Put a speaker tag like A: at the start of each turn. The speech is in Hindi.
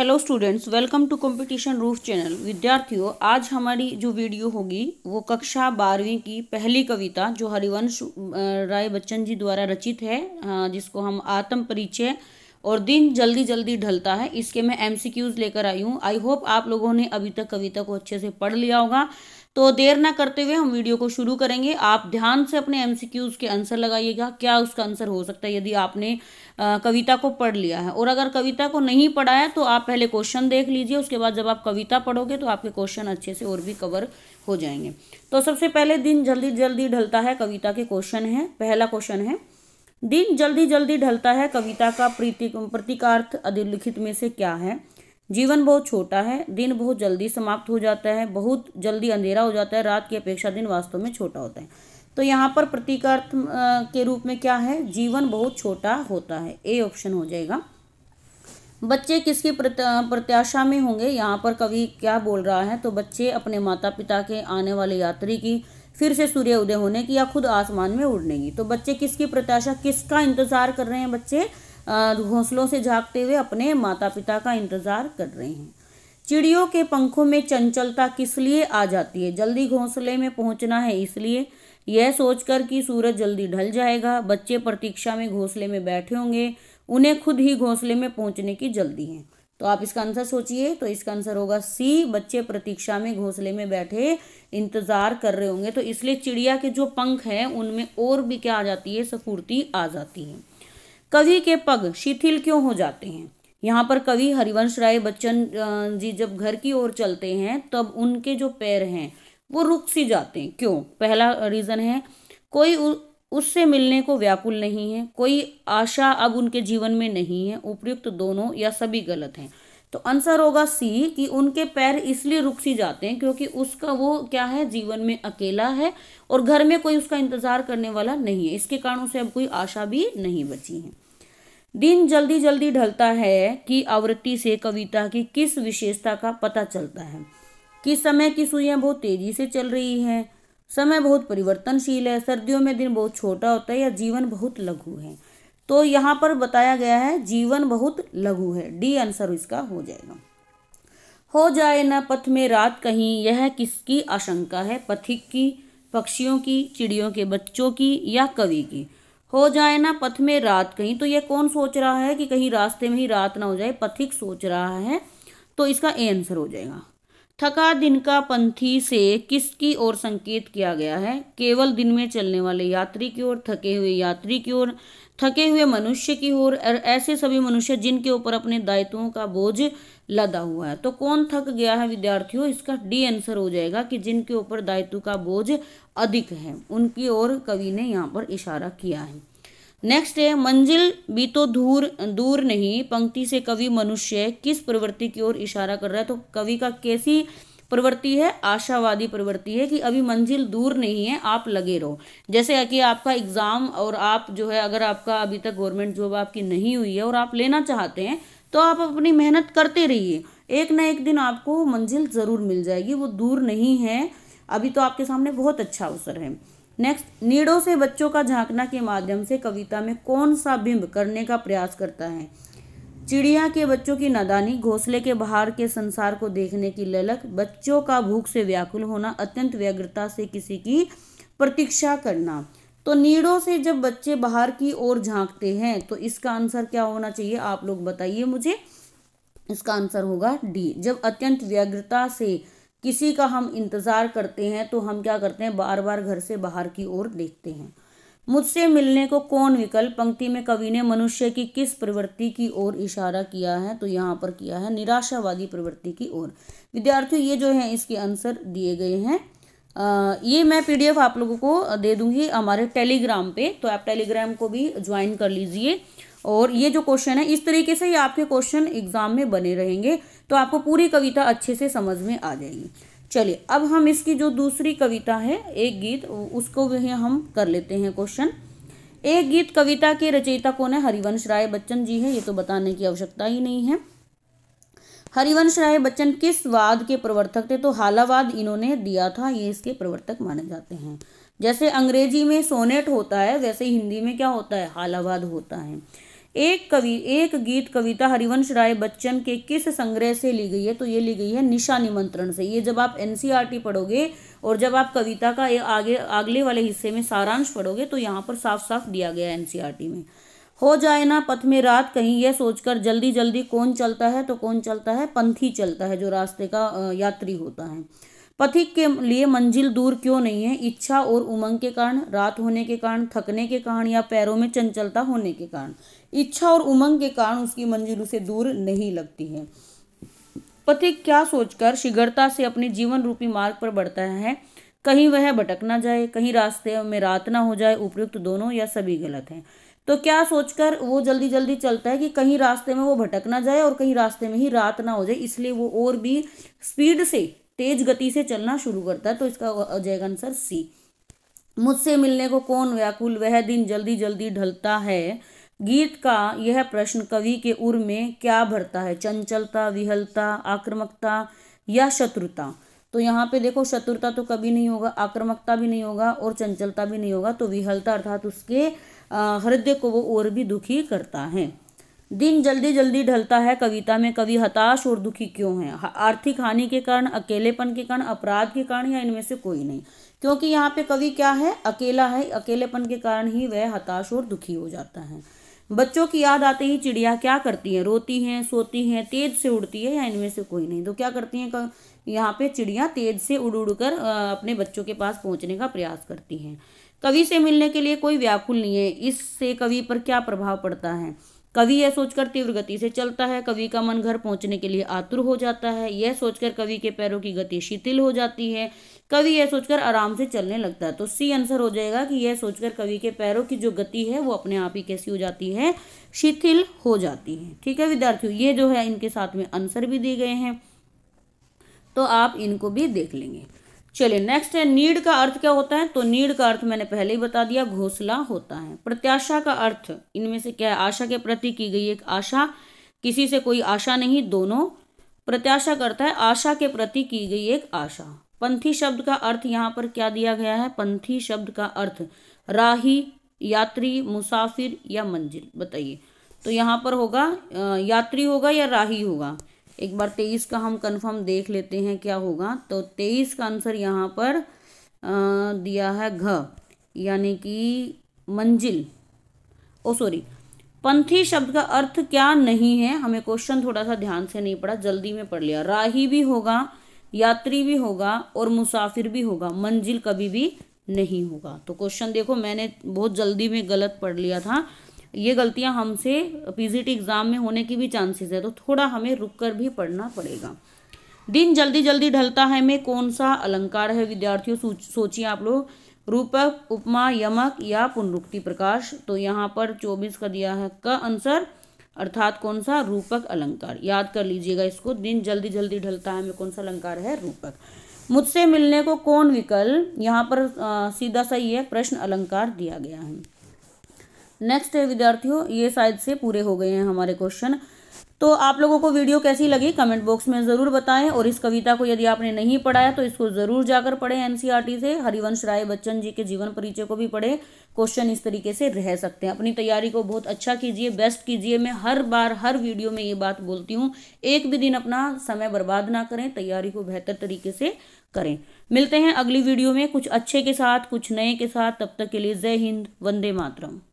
A: hello students welcome to competition roof channel विद्यार्थियों आज हमारी जो वीडियो होगी वो कक्षा बारहवीं की पहली कविता जो हरिवंश राय बच्चन जी द्वारा रचित है जिसको हम आत्म परिचय और दिन जल्दी जल्दी ढलता है इसके मैं एम लेकर आई हूँ आई होप आप लोगों ने अभी तक कविता को अच्छे से पढ़ लिया होगा तो देर ना करते हुए हम वीडियो को शुरू करेंगे आप ध्यान से अपने एम के आंसर लगाइएगा क्या उसका आंसर हो सकता है यदि आपने आ, कविता को पढ़ लिया है और अगर कविता को नहीं पढ़ा है तो आप पहले क्वेश्चन देख लीजिए उसके बाद जब आप कविता पढ़ोगे तो आपके क्वेश्चन अच्छे से और भी कवर हो जाएंगे तो सबसे पहले दिन जल्दी जल्दी ढलता है कविता के क्वेश्चन है पहला क्वेश्चन है दिन जल्दी जल्दी ढलता है कविता का प्रतीक प्रतीकार्थ अधिलिखित में से क्या है जीवन बहुत छोटा है दिन बहुत जल्दी समाप्त हो जाता है बहुत जल्दी अंधेरा हो जाता है रात की अपेक्षा दिन वास्तव में छोटा होता है तो यहाँ पर प्रतीकार्थ के रूप में क्या है जीवन बहुत छोटा होता है ए ऑप्शन हो जाएगा बच्चे किसकी प्रत्याशा में होंगे यहाँ पर कवि क्या बोल रहा है तो बच्चे अपने माता पिता के आने वाले यात्री की फिर से सूर्य उदय होने की या खुद आसमान में उड़ने की तो बच्चे किसकी प्रत्याशा किसका इंतज़ार कर रहे हैं बच्चे घोंसलों से झाँकते हुए अपने माता पिता का इंतज़ार कर रहे हैं चिड़ियों के पंखों में चंचलता किस लिए आ जाती है जल्दी घोंसले में पहुंचना है इसलिए यह सोचकर कि सूरज जल्दी ढल जाएगा बच्चे प्रतीक्षा में घोंसले में बैठे होंगे उन्हें खुद ही घोंसले में पहुंचने की जल्दी है तो आप इसका आंसर सोचिए तो इसका आंसर होगा सी बच्चे प्रतीक्षा में घोंसले में बैठे इंतज़ार कर रहे होंगे तो इसलिए चिड़िया के जो पंख हैं उनमें और भी क्या आ जाती है स्फूर्ति आ जाती है कवि के पग शिथिल क्यों हो जाते हैं यहाँ पर कवि हरिवंश राय बच्चन जी जब घर की ओर चलते हैं तब उनके जो पैर हैं वो रुक सी जाते हैं क्यों पहला रीज़न है कोई उससे मिलने को व्याकुल नहीं है कोई आशा अब उनके जीवन में नहीं है उपयुक्त दोनों या सभी गलत हैं तो आंसर होगा सी कि उनके पैर इसलिए रुक सी जाते हैं क्योंकि उसका वो क्या है जीवन में अकेला है और घर में कोई उसका इंतजार करने वाला नहीं है इसके कारण उसे अब कोई आशा भी नहीं बची है दिन जल्दी जल्दी ढलता है कि आवृत्ति से कविता की किस विशेषता का पता चलता है किस समय की सुइया बहुत तेजी से चल रही है समय बहुत परिवर्तनशील है सर्दियों में दिन बहुत छोटा होता है या जीवन बहुत लघु है तो यहाँ पर बताया गया है जीवन बहुत लघु है डी आंसर इसका हो जाएगा हो जाए न पथ में रात कहीं यह किसकी आशंका है पथिक की पक्षियों की चिड़ियों के बच्चों की या कवि की हो जाए ना पथ में रात कहीं तो यह कौन सोच रहा है कि कहीं रास्ते में ही रात ना हो जाए पथिक सोच रहा है तो इसका ए आंसर हो जाएगा थका दिन का पंथी से किसकी ओर संकेत किया गया है केवल दिन में चलने वाले यात्री की ओर थके हुए यात्री की ओर थके हुए मनुष्य की ओर ऐसे सभी मनुष्य जिनके ऊपर अपने दायित्वों का बोझ लदा हुआ है तो कौन थक गया है विद्यार्थियों इसका डी आंसर हो जाएगा कि जिनके ऊपर दायित्व का बोझ अधिक है उनकी ओर कवि ने यहाँ पर इशारा किया है नेक्स्ट है मंजिल भी तो दूर दूर नहीं पंक्ति से कवि मनुष्य किस प्रवृत्ति की ओर इशारा कर रहा है तो कवि का कैसी प्रवृत्ति है आशावादी प्रवृत्ति है कि अभी मंजिल दूर नहीं है आप लगे रहो जैसे कि आपका एग्ज़ाम और आप जो है अगर आपका अभी तक गवर्नमेंट जॉब आपकी नहीं हुई है और आप लेना चाहते हैं तो आप अपनी मेहनत करते रहिए एक ना एक दिन आपको मंजिल ज़रूर मिल जाएगी वो दूर नहीं है अभी तो आपके सामने बहुत अच्छा अवसर है नेक्स्ट नीड़ों से बच्चों का झांकना के माध्यम से कविता में कौन सा बिंब करने का प्रयास करता है चिड़िया के बच्चों की नादानी घोंसले के बाहर के संसार को देखने की ललक बच्चों का भूख से व्याकुल होना अत्यंत व्यग्रता से किसी की प्रतीक्षा करना तो नीड़ों से जब बच्चे बाहर की ओर झांकते हैं तो इसका आंसर क्या होना चाहिए आप लोग बताइए मुझे इसका आंसर होगा डी जब अत्यंत व्यग्रता से किसी का हम इंतज़ार करते हैं तो हम क्या करते हैं बार बार घर से बाहर की ओर देखते हैं मुझसे मिलने को कौन विकल्प पंक्ति में कवि ने मनुष्य की किस प्रवृत्ति की ओर इशारा किया है तो यहाँ पर किया है निराशावादी प्रवृत्ति की ओर विद्यार्थियों ये जो है इसके आंसर दिए गए हैं आ, ये मैं पीडीएफ आप लोगों को दे दूंगी हमारे टेलीग्राम पे तो आप टेलीग्राम को भी ज्वाइन कर लीजिए और ये जो क्वेश्चन है इस तरीके से ही आपके क्वेश्चन एग्जाम में बने रहेंगे तो आपको पूरी कविता अच्छे से समझ में आ जाएगी चलिए अब हम इसकी जो दूसरी कविता है एक गीत उसको भी हम कर लेते हैं क्वेश्चन एक गीत कविता के रचयिता कौन है हरिवंश राय बच्चन जी है ये तो बताने की आवश्यकता ही नहीं है हरिवंश राय बच्चन किस वाद के प्रवर्तक थे तो हालावाद इन्होंने दिया था ये इसके प्रवर्तक माने जाते हैं जैसे अंग्रेजी में सोनेट होता है वैसे हिंदी में क्या होता है हालावाद होता है एक कवि एक गीत कविता हरिवंश राय बच्चन के किस संग्रह से ली गई है तो ये ली गई है निशा निमंत्रण से ये जब आप एनसीईआरटी पढ़ोगे और जब आप कविता का ये आगे अगले वाले हिस्से में सारांश पढ़ोगे तो यहाँ पर साफ साफ दिया गया है एनसीईआरटी में हो जाए ना पथ में रात कहीं यह सोचकर जल्दी जल्दी कौन चलता है तो कौन चलता है पंथी चलता है जो रास्ते का यात्री होता है पथिक के लिए मंजिल दूर क्यों नहीं है इच्छा और उमंग के कारण रात होने के कारण थकने के कारण या पैरों में चंचलता होने के कारण इच्छा और उमंग के कारण उसकी मंजिल उसे दूर नहीं लगती है पथिक क्या सोचकर शीघ्रता से अपने जीवन रूपी मार्ग पर बढ़ता है कहीं वह भटक ना जाए कहीं रास्ते में रात ना हो जाए उपयुक्त दोनों या सभी गलत हैं तो क्या सोचकर वो जल्दी जल्दी चलता है कि कहीं रास्ते में वो भटक ना जाए और कहीं रास्ते में ही रात ना हो जाए इसलिए वो और भी स्पीड से तेज गति से चलना शुरू करता है तो इसका हो जाएगा आंसर सी मुझसे मिलने को कौन व्याकुल वह दिन जल्दी जल्दी ढलता है गीत का यह प्रश्न कवि के उर में क्या भरता है चंचलता विहलता आक्रमकता या शत्रुता तो यहाँ पे देखो शत्रुता तो कभी नहीं होगा आक्रमकता भी नहीं होगा और चंचलता भी नहीं होगा तो विहलता अर्थात उसके हृदय को वो और भी दुखी करता है दिन जल्दी जल्दी ढलता है कविता में कवि हताश और दुखी क्यों है आर्थिक हानि के कारण अकेलेपन के कारण अपराध के कारण या इनमें से कोई नहीं क्योंकि यहाँ पे कवि क्या है अकेला है अकेलेपन के कारण ही वह हताश और दुखी हो जाता है बच्चों की याद आते ही चिड़िया क्या करती है रोती हैं सोती हैं तेज से उड़ती है या इनमें से कोई नहीं तो क्या करती हैं यहाँ पे चिड़िया तेज से उड़ उड़ कर अपने बच्चों के पास पहुँचने का प्रयास करती हैं कवि से मिलने के लिए कोई व्याकुल नहीं है इससे कवि पर क्या प्रभाव पड़ता है कवि यह सोचकर तीव्र गति से चलता है कवि का मन घर पहुंचने के लिए आतुर हो जाता है यह सोचकर कवि के पैरों की गति शिथिल हो जाती है कवि यह सोचकर आराम से चलने लगता है तो सी आंसर हो जाएगा कि यह सोचकर कवि के पैरों की जो गति है वो अपने आप ही कैसी हो जाती है शिथिल हो जाती है ठीक है विद्यार्थियों ये जो है इनके साथ में आंसर भी दिए गए हैं तो आप इनको भी देख लेंगे चलिए नेक्स्ट है नीड का अर्थ क्या होता है तो नीड का अर्थ मैंने पहले ही बता दिया घोसला होता है प्रत्याशा का अर्थ इनमें से क्या है आशा के प्रति की गई एक आशा किसी से कोई आशा नहीं दोनों प्रत्याशा करता है आशा के प्रति की गई एक आशा पंथी शब्द का अर्थ यहाँ पर क्या दिया गया है पंथी शब्द का अर्थ राही यात्री मुसाफिर या मंजिल बताइए तो यहाँ पर होगा यात्री होगा या राही होगा एक बार तेईस का हम कंफर्म देख लेते हैं क्या होगा तो तेईस का आंसर यहाँ पर आ, दिया है घ यानी कि मंजिल ओ सॉरी पंथी शब्द का अर्थ क्या नहीं है हमें क्वेश्चन थोड़ा सा ध्यान से नहीं पड़ा जल्दी में पढ़ लिया राही भी होगा यात्री भी होगा और मुसाफिर भी होगा मंजिल कभी भी नहीं होगा तो क्वेश्चन देखो मैंने बहुत जल्दी में गलत पढ़ लिया था ये गलतियाँ हमसे पीजीटी एग्ज़ाम में होने की भी चांसेस है तो थोड़ा हमें रुक कर भी पढ़ना पड़ेगा दिन जल्दी जल्दी ढलता है में कौन सा अलंकार है विद्यार्थियों सोचिए आप लोग रूपक उपमा यमक या पुनरुक्ति प्रकाश तो यहाँ पर चौबीस का दिया है का आंसर अर्थात कौन सा रूपक अलंकार याद कर लीजिएगा इसको दिन जल्दी जल्दी ढलता है में कौन सा अलंकार है रूपक मुझसे मिलने को कौन विकल्प यहाँ पर आ, सीधा सा ये प्रश्न अलंकार दिया गया है नेक्स्ट है विद्यार्थियों ये शायद से पूरे हो गए हैं हमारे क्वेश्चन तो आप लोगों को वीडियो कैसी लगी कमेंट बॉक्स में ज़रूर बताएं और इस कविता को यदि आपने नहीं पढ़ाया तो इसको ज़रूर जाकर पढ़ें एनसीईआरटी e से हरिवंश राय बच्चन जी के जीवन परिचय को भी पढ़ें क्वेश्चन इस तरीके से रह सकते हैं अपनी तैयारी को बहुत अच्छा कीजिए बेस्ट कीजिए मैं हर बार हर वीडियो में ये बात बोलती हूँ एक भी दिन अपना समय बर्बाद ना करें तैयारी को बेहतर तरीके से करें मिलते हैं अगली वीडियो में कुछ अच्छे के साथ कुछ नए के साथ तब तक के लिए जय हिंद वंदे मातरम